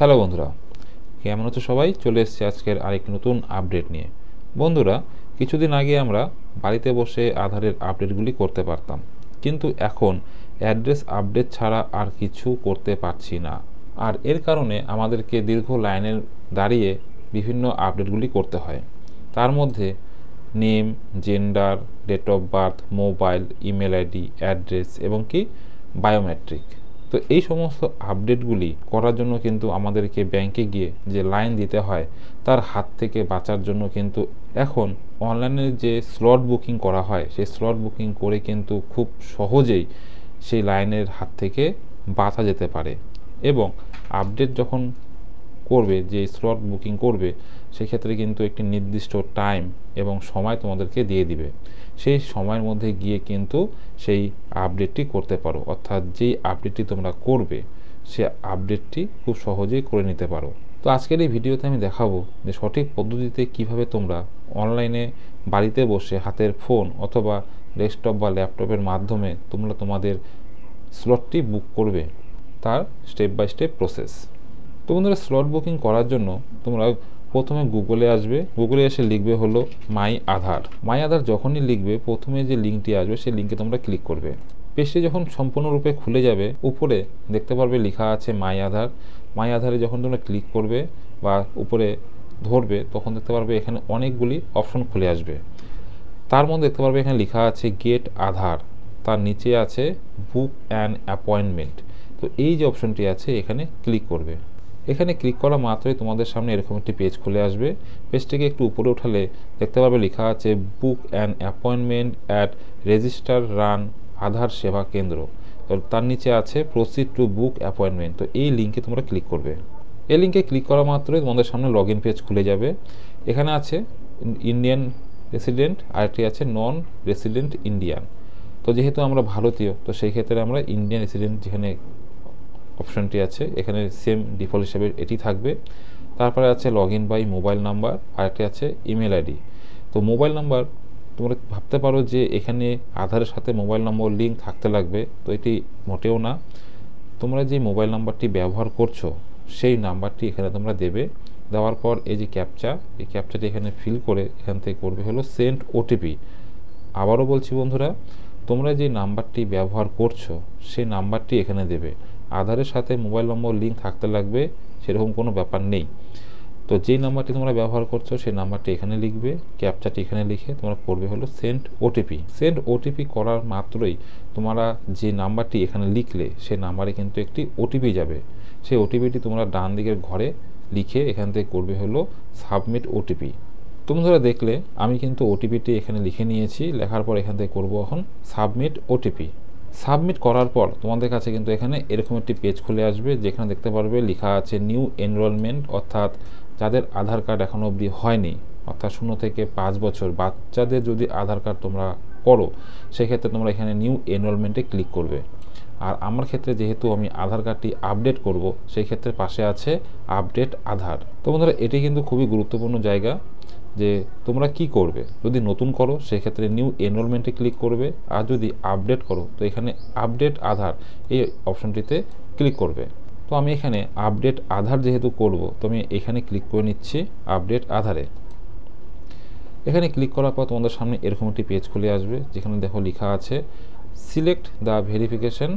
Hello বন্ধুরা কেমন আছো সবাই চলে এসছে আজকের আরেক নতুন আপডেট নিয়ে বন্ধুরা কিছুদিন আগে আমরা বাড়িতে বসে আধারের আপডেটগুলি করতে পারতাম কিন্তু এখন অ্যাড্রেস আপডেট ছাড়া আর কিছু করতে পারছি না আর এর কারণে আমাদেরকে দীর্ঘ লাইনে দাঁড়িয়ে বিভিন্ন আপডেটগুলি করতে হয় তার মধ্যে name gender date of birth mobile email ID address এবং কি বায়োমেট্রিক তো এই সমস্ত আপডেটগুলি করার জন্য কিন্তু আমাদেরকে ব্যাংকে গিয়ে যে লাইন দিতে হয় তার হাত থেকে বাঁচার জন্য কিন্তু এখন অনলাইনে যে স্লট বুকিং করা হয় সেই স্লট বুকিং করে কিন্তু খুব সহজেই সেই লাইনের হাত থেকে বাঁচা যেতে পারে এবং আপডেট যখন করবে যে স্লট বুকিং করবে সেক্ষেত্রে কিন্তু একটি নির্দিষ্ট টাইম এবং সময় তোমাদেরকে দিয়ে দিবে সেই সময়ের মধ্যে গিয়ে কিন্তু সেই আপডেটটি করতে পারো অর্থাৎ যেই আপডেটটি তোমরা করবে সে আপডেটটি খুব সহজেই করে নিতে পারো তো আজকের এই ভিডিওতে আমি দেখাবো যে সঠিক পদ্ধতিতে কিভাবে তোমরা অনলাইনে বাড়িতে বসে হাতের ফোন অথবা ডেস্কটপ বা ল্যাপটপের মাধ্যমে তোমরা তোমাদের স্লটটি বুক করবে তার স্টেপ বাই স্টেপ প্রসেস তো বন্ধুরা স্লট বুকিং করার জন্য তোমরা প্রথমে গুগলে আসবে গুগলে এসে লিখবে হলো মাই আধার মাই আধার যখনই লিখবে প্রথমে যে লিঙ্কটি আসবে সেই লিঙ্কে তোমরা ক্লিক করবে পেজটি যখন সম্পূর্ণরূপে খুলে যাবে উপরে দেখতে পারবে লেখা আছে মাই আধার মাই আধারে যখন তোমরা ক্লিক করবে বা উপরে ধরবে তখন দেখতে পারবে এখানে অনেকগুলি অপশন খুলে আসবে তার মধ্যে দেখতে পারবে এখানে লেখা আছে গেট আধার তার নিচে আছে বুক অ্যান্ড অ্যাপয়েন্টমেন্ট তো এই যে অপশনটি আছে এখানে ক্লিক করবে এখানে ক্লিক করা মাত্রই তোমাদের সামনে এরকম একটি পেজ খুলে আসবে পেজটিকে একটু উপরে উঠালে দেখতে পাবে লেখা আছে book and appointment at register run Aadhaar Seva Kendra তার নিচে আছে প্রসিড টু বুক অ্যাপয়েন্টমেন্ট তো এই লিঙ্কে তোমরা ক্লিক করবে এই লিঙ্কে ক্লিক করা মাত্রই তোমাদের সামনে লগ পেজ খুলে যাবে এখানে আছে ইন্ডিয়ান রেসিডেন্ট আরেকটি আছে নন রেসিডেন্ট ইন্ডিয়ান তো যেহেতু আমরা ভারতীয় তো সেই ক্ষেত্রে আমরা ইন্ডিয়ান রেসিডেন্ট যেখানে অপশনটি আছে এখানে সেম ডিফল্ট হিসেবে এটি থাকবে তারপরে আছে log in by mobile number আরেকটি আছে ইমেল আইডি তো মোবাইল নাম্বার তোমরা ভাবতে পারো যে এখানে আধারের সাথে মোবাইল নম্বর লিঙ্ক থাকতে লাগবে তো এটি মোটেও না তোমরা যে মোবাইল নাম্বারটি ব্যবহার করছো সেই নাম্বারটি এখানে তোমরা দেবে দেওয়ার পর এই যে ক্যাপচা এই ক্যাপচাটি এখানে ফিল করে এখান থেকে করবে হলো সেন্ট ওটিপি আবারও বলছি বন্ধুরা তোমরা যে নাম্বারটি ব্যবহার করছো সেই নাম্বারটি এখানে দেবে আধারের সাথে মোবাইল নম্বর লিঙ্ক থাকতে লাগবে সেরকম কোনো ব্যাপার নেই তো যেই নাম্বারটি তোমরা ব্যবহার করছো সেই নাম্বারটি এখানে লিখবে ক্যাপচারটি এখানে লিখে তোমরা করবে হলো সেন্ড ওটিপি সেন্ড ওটিপি করার মাত্রই তোমরা যে নাম্বারটি এখানে লিখলে সেই নাম্বারে কিন্তু একটি ওটিপি যাবে সেই ওটিপিটি তোমরা ডান দিকের ঘরে লিখে এখান থেকে করবে হলো সাবমিট ওটিপি তোমরা দেখলে আমি কিন্তু ওটিপিটি এখানে লিখে নিয়েছি লেখার পর এখান থেকে করবো এখন সাবমিট ওটিপি সাবমিট করার পর তোমাদের কাছে কিন্তু এখানে এরকম একটি পেজ খুলে আসবে যেখানে দেখতে পারবে লেখা আছে নিউ এনরোলমেন্ট অর্থাৎ যাদের আধার কার্ড এখনও অবধি হয়নি অর্থাৎ শূন্য থেকে পাঁচ বছর বাচ্চাদের যদি আধার কার্ড তোমরা করো সেক্ষেত্রে তোমরা এখানে নিউ এনরোলমেন্টে ক্লিক করবে আর আমার ক্ষেত্রে যেহেতু আমি আধার কার্ডটি আপডেট করব সেই ক্ষেত্রে পাশে আছে আপডেট আধার তো বন্ধুরা এটি কিন্তু খুবই গুরুত্বপূর্ণ জায়গা যে তোমরা কি করবে যদি নতুন করো সেক্ষেত্রে নিউ এনরোলমেন্টে ক্লিক করবে আর যদি আপডেট করো তো এখানে আপডেট আধার এই অপশনটিতে ক্লিক করবে তো আমি এখানে আপডেট আধার যেহেতু করব তো আমি এখানে ক্লিক করে নিচ্ছি আপডেট আধারে এখানে ক্লিক করার পর তোমাদের সামনে এরকম একটি পেজ খুলে আসবে যেখানে দেখো লেখা আছে সিলেক্ট দ্য ভেরিফিকেশন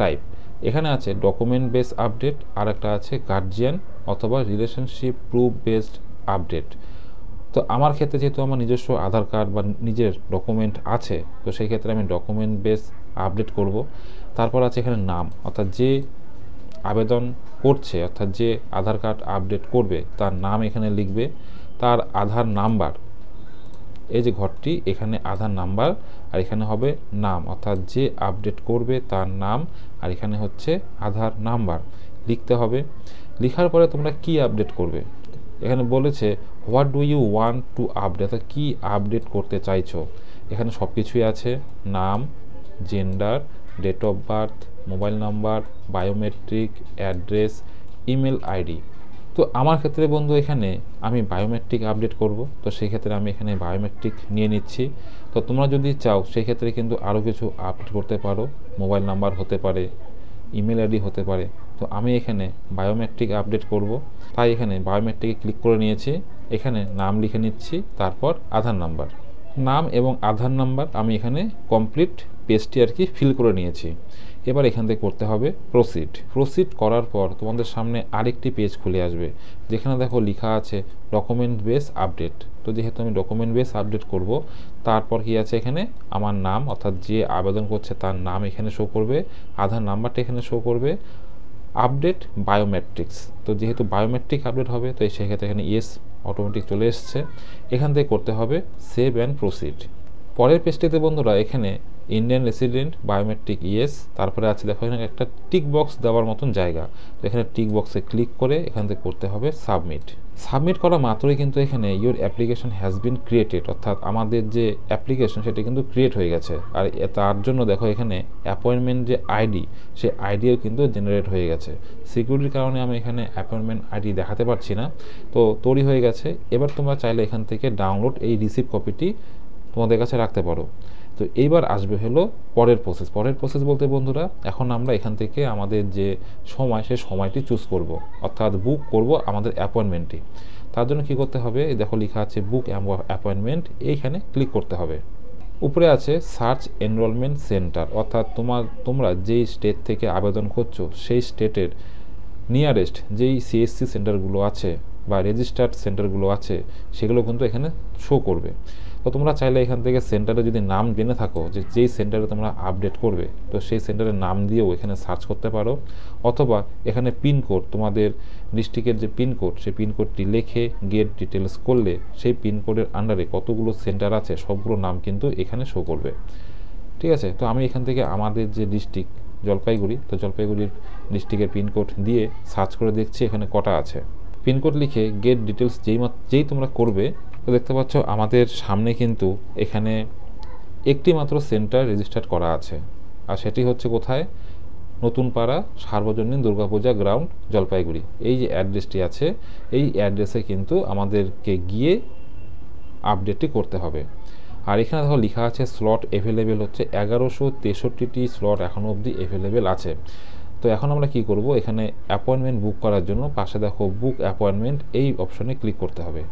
টাইপ এখানে আছে ডকুমেন্ট বেস আপডেট আর একটা আছে গার্জিয়ান অথবা রিলেশনশিপ প্রুফ বেসড আপডেট তো আমার ক্ষেত্রে যেহেতু আমার নিজস্ব আধার কার্ড বা নিজের ডকুমেন্ট আছে তো সেই ক্ষেত্রে আমি ডকুমেন্ট বেস আপডেট করব তারপর আছে এখানে নাম অর্থাৎ যে আবেদন করছে অর্থাৎ যে আধার কার্ড আপডেট করবে তার নাম এখানে লিখবে তার আধার নাম্বার এই যে ঘরটি এখানে আধার নাম্বার আর এখানে হবে নাম অর্থাৎ যে আপডেট করবে তার নাম আর এখানে হচ্ছে আধার নাম্বার লিখতে হবে লিখার পরে তোমরা কি আপডেট করবে এখানে বলেছে what do you want to update অর্থাৎ কী আপডেট করতে চাইছো এখানে সব কিছুই আছে নাম gender date of birth mobile number biometric address email ID তো আমার ক্ষেত্রে বন্ধু এখানে আমি বায়োমেট্রিক আপডেট করব তো সেই ক্ষেত্রে আমি এখানে বায়োমেট্রিক নিয়ে নিচ্ছি তো তোমরা যদি চাও সেই ক্ষেত্রে কিন্তু আরও কিছু আপডেট করতে পারো মোবাইল নাম্বার হতে পারে ইমেল আইডি হতে পারে তো আমি এখানে বায়োমেট্রিক আপডেট করব তাই এখানে বায়োমেট্রিকে ক্লিক করে নিয়েছি এখানে নাম লিখে নিচ্ছি তারপর আধার নাম্বার নাম এবং আধার নাম্বার আমি এখানে কমপ্লিট পেজটি আর কি ফিল করে নিয়েছি এবার এখান থেকে করতে হবে প্রসিড প্রসিড করার পর তোমাদের সামনে আরেকটি পেজ খুলে আসবে যেখানে দেখো লেখা আছে ডকুমেন্ট বেস আপডেট তো যেহেতু আমি ডকুমেন্ট বেস আপডেট করব তারপর কি আছে এখানে আমার নাম অর্থাৎ যে আবেদন করছে তার নাম এখানে শো করবে আধার নাম্বারটা এখানে শো করবে আপডেট বায়োমেট্রিক্স তো যেহেতু বায়োমেট্রিক আপডেট হবে তো সেক্ষেত্রে এখানে ইয়েস অটোমেটিক চলে এসছে এখান থেকে করতে হবে সেভ অ্যান্ড প্রসিড পরের পেজটিতে বন্ধুরা এখানে ইন্ডিয়ান রেসিডেন্ট বায়োমেট্রিক ইয়েস তারপরে আছে দেখো এখানে একটা টিক বক্স দেওয়ার মতন জায়গা তো এখানে টিক বক্সে ক্লিক করে এখান থেকে করতে হবে সাবমিট সাবমিট করা মাত্রই কিন্তু এখানে your application has been created অর্থাৎ আমাদের যে অ্যাপ্লিকেশন সেটা কিন্তু ক্রিয়েট হয়ে গেছে আর তার জন্য দেখো এখানে অ্যাপয়েন্টমেন্ট যে আইডি সে আইডিও কিন্তু জেনারেট হয়ে গেছে সিকিউরিটির কারণে আমি এখানে অ্যাপয়েন্টমেন্ট আইডি দেখাতে পারছি না তো তৈরি হয়ে গেছে এবার তোমরা চাইলে এখান থেকে ডাউনলোড এই রিসিভ কপিটি তোমাদের কাছে রাখতে পারো তো এইবার আসবে হলো পরের প্রসেস পরের প্রসেস বলতে বন্ধুরা এখন আমরা এখান থেকে আমাদের যে সময় সেই সময়টি চুজ করব। অর্থাৎ বুক করব আমাদের অ্যাপয়েন্টমেন্টটি তার জন্য কি করতে হবে দেখো লেখা আছে বুক অ্যাপয়েন্টমেন্ট এইখানে ক্লিক করতে হবে উপরে আছে সার্চ এনরোলমেন্ট সেন্টার অর্থাৎ তোমার তোমরা যেই স্টেট থেকে আবেদন করছো সেই স্টেটের নিয়ারেস্ট যেই সিএসসি সেন্টারগুলো আছে বা রেজিস্টার্ড সেন্টারগুলো আছে সেগুলো কিন্তু এখানে শো করবে তো তোমরা চাইলে এখান থেকে সেন্টারে যদি নাম জেনে থাকো যে যেই সেন্টারে তোমরা আপডেট করবে তো সেই সেন্টারের নাম দিয়েও এখানে সার্চ করতে পারো অথবা এখানে পিনকোড তোমাদের ডিস্ট্রিক্টের যে পিনকোড সেই পিনকোডটি লেখে গেট ডিটেলস করলে সেই পিনকোডের আন্ডারে কতগুলো সেন্টার আছে সবগুলো নাম কিন্তু এখানে শো করবে ঠিক আছে তো আমি এখান থেকে আমাদের যে ডিস্ট্রিক্ট জলপাইগুড়ি তো জলপাইগুড়ির ডিস্ট্রিক্টের পিনকোড দিয়ে সার্চ করে দেখছি এখানে কটা আছে পিনকোড লিখে গেট ডিটেলস যেই যেই তোমরা করবে তো দেখতে পাচ্ছ আমাদের সামনে কিন্তু এখানে একটি মাত্র সেন্টার রেজিস্টার করা আছে আর সেটি হচ্ছে কোথায় নতুন পাড়া সার্বজনীন দুর্গাপূজা গ্রাউন্ড জলপাইগুড়ি এই যে অ্যাড্রেসটি আছে এই অ্যাড্রেসে কিন্তু আমাদেরকে গিয়ে আপডেটটি করতে হবে আর এখানে দেখো লেখা আছে স্লট অ্যাভেলেবেল হচ্ছে এগারোশো তেষট্টিটি স্লট এখনও অবধি অ্যাভেলেবেল আছে তো এখন আমরা কি করব এখানে অ্যাপয়েন্টমেন্ট বুক করার জন্য পাশে দেখো বুক অ্যাপয়েন্টমেন্ট এই অপশনে ক্লিক করতে হবে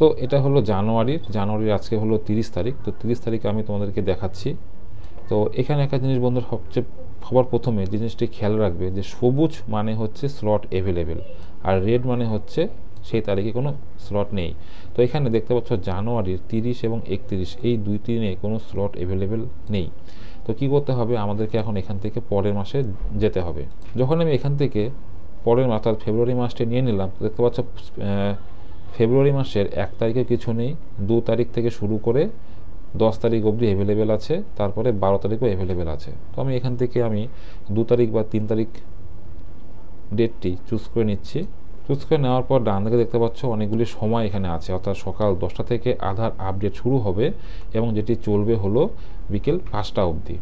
তো এটা হলো জানুয়ারির জানুয়ারির আজকে হলো তিরিশ তারিখ তো তিরিশ তারিখে আমি তোমাদেরকে দেখাচ্ছি তো এখানে একটা জিনিস বন্ধুর সবচেয়ে সবার প্রথমে জিনিসটি খেয়াল রাখবে যে সবুজ মানে হচ্ছে স্লট অ্যাভেলেবেল আর রেড মানে হচ্ছে সেই তারিখে কোনো স্লট নেই তো এখানে দেখতে পাচ্ছ জানুয়ারির তিরিশ এবং একত্রিশ এই দুই তিনে কোনো স্লট অ্যাভেলেবেল নেই তো কি করতে হবে আমাদেরকে এখন এখান থেকে পরের মাসে যেতে হবে যখন আমি এখান থেকে পরের মাস অর্থাৎ ফেব্রুয়ারি মাসটি নিয়ে নিলাম দেখতে পাচ্ছ ফেব্রুয়ারি মাসের এক তারিখে কিছু নেই দু তারিখ থেকে শুরু করে দশ তারিখ অবধি অ্যাভেলেবেল আছে তারপরে বারো তারিখও অ্যাভেলেবেল আছে তো আমি এখান থেকে আমি দু তারিখ বা তিন তারিখ ডেটটি চুজ করে নিচ্ছি চুজ করে নেওয়ার পর ডান দিকে দেখতে পাচ্ছ অনেকগুলি সময় এখানে আছে অর্থাৎ সকাল দশটা থেকে আধার আপডেট শুরু হবে এবং যেটি চলবে হলো বিকেল পাঁচটা অবধি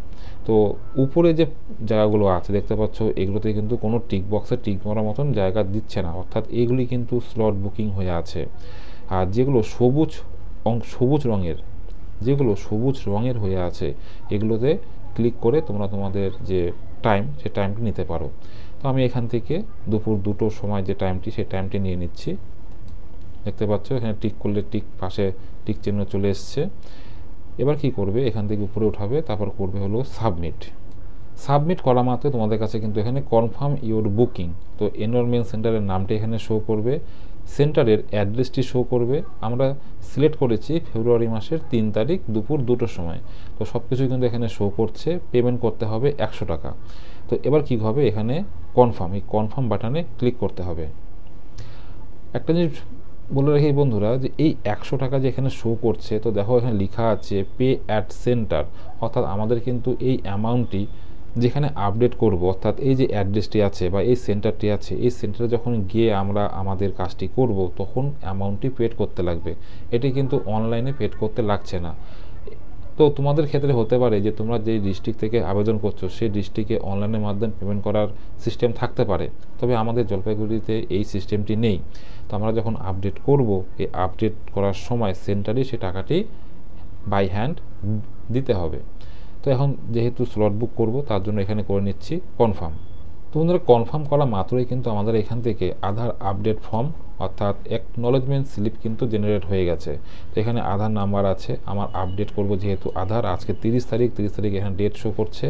তো উপরে যে জায়গাগুলো আছে দেখতে পাচ্ছ এগুলোতে কিন্তু কোনো টিক বক্সে টিক মারার মতন জায়গা দিচ্ছে না অর্থাৎ এগুলি কিন্তু স্লট বুকিং হয়ে আছে আর যেগুলো সবুজ সবুজ রঙের যেগুলো সবুজ রঙের হয়ে আছে এগুলোতে ক্লিক করে তোমরা তোমাদের যে টাইম সে টাইমটি নিতে পারো তো আমি এখান থেকে দুপুর দুটোর সময় যে টাইমটি সেই টাইমটি নিয়ে নিচ্ছি দেখতে পাচ্ছ এখানে টিক করলে টিক পাশে টিক চিহ্ন চলে এসছে এবার কি করবে এখান থেকে উপরে উঠাবে তারপর করবে হলো সাবমিট সাবমিট করা মাত্র তোমাদের কাছে কিন্তু এখানে কনফার্ম ইউর বুকিং তো এনরোলমেন্ট সেন্টারের নামটি এখানে শো করবে সেন্টারের অ্যাড্রেসটি শো করবে আমরা সিলেক্ট করেছি ফেব্রুয়ারি মাসের তিন তারিখ দুপুর দুটোর সময় তো সব কিছু কিন্তু এখানে শো করছে পেমেন্ট করতে হবে একশো টাকা তো এবার কি হবে এখানে কনফার্ম এই কনফার্ম বাটনে ক্লিক করতে হবে একটা জিনিস বলে রাখি বন্ধুরা যে এই একশো টাকা যে এখানে শো করছে তো দেখো এখানে লেখা আছে পে অ্যাট সেন্টার অর্থাৎ আমাদের কিন্তু এই অ্যামাউন্টটি যেখানে আপডেট করব অর্থাৎ এই যে অ্যাড্রেসটি আছে বা এই সেন্টারটি আছে এই সেন্টারে যখন গিয়ে আমরা আমাদের কাজটি করব তখন অ্যামাউন্টটি পেড করতে লাগবে এটি কিন্তু অনলাইনে পেড করতে লাগছে না তো তোমাদের ক্ষেত্রে হতে পারে যে তোমরা যেই ডিস্ট্রিক্ট থেকে আবেদন করছো সেই ডিস্ট্রিক্টে অনলাইনের মাধ্যমে পেমেন্ট করার সিস্টেম থাকতে পারে তবে আমাদের জলপাইগুড়িতে এই সিস্টেমটি নেই তো আমরা যখন আপডেট করব এই আপডেট করার সময় সেন্টারে সে টাকাটি বাই হ্যান্ড দিতে হবে তো এখন যেহেতু স্লট বুক করব তার জন্য এখানে করে নিচ্ছি কনফার্ম তো বন্ধুরা কনফার্ম করা মাত্রই কিন্তু আমাদের এখান থেকে আধার আপডেট ফর্ম অর্থাৎ অ্যাকনোলেজমেন্ট স্লিপ কিন্তু জেনারেট হয়ে গেছে তো এখানে আধার নাম্বার আছে আমার আপডেট করব যেহেতু আধার আজকে তিরিশ তারিখ তিরিশ তারিখ এখানে ডেট শো করছে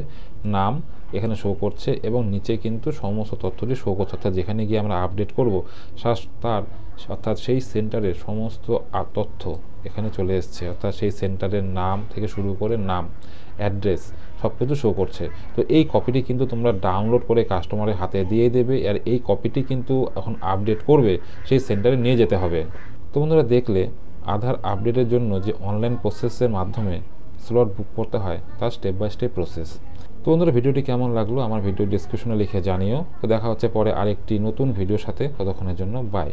নাম এখানে শো করছে এবং নিচে কিন্তু সমস্ত তথ্যটি শো করছে অর্থাৎ যেখানে গিয়ে আমরা আপডেট করব তার অর্থাৎ সেই সেন্টারের সমস্ত তথ্য এখানে চলে এসছে অর্থাৎ সেই সেন্টারের নাম থেকে শুরু করে নাম অ্যাড্রেস সব কিছু শো করছে তো এই কপিটি কিন্তু তোমরা ডাউনলোড করে কাস্টমারের হাতে দিয়ে দেবে আর এই কপিটি কিন্তু এখন আপডেট করবে সেই সেন্টারে নিয়ে যেতে হবে তো বন্ধুরা দেখলে আধার আপডেটের জন্য যে অনলাইন প্রসেসের মাধ্যমে স্লট বুক করতে হয় তার স্টেপ বাই স্টেপ প্রসেস তো বন্ধুরা ভিডিওটি কেমন লাগলো আমার ভিডিও ডিসক্রিপশনে লিখে জানিও তো দেখা হচ্ছে পরে আরেকটি নতুন ভিডিওর সাথে ততক্ষণের জন্য বাই